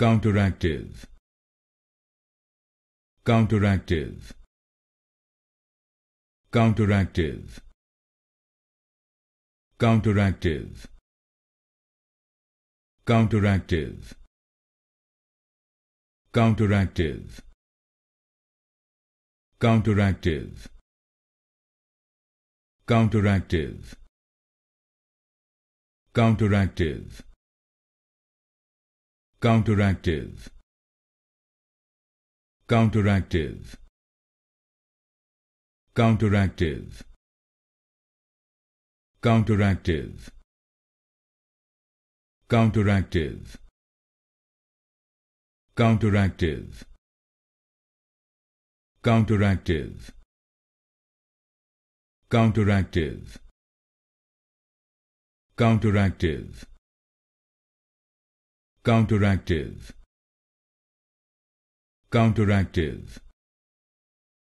counteractive counteractive counteractive counteractive counteractive counteractive counteractive counteractive counteractive counteractive counteractive counteractive counteractive counteractive counteractive counteractive counteractive counteractive counteractive counteractive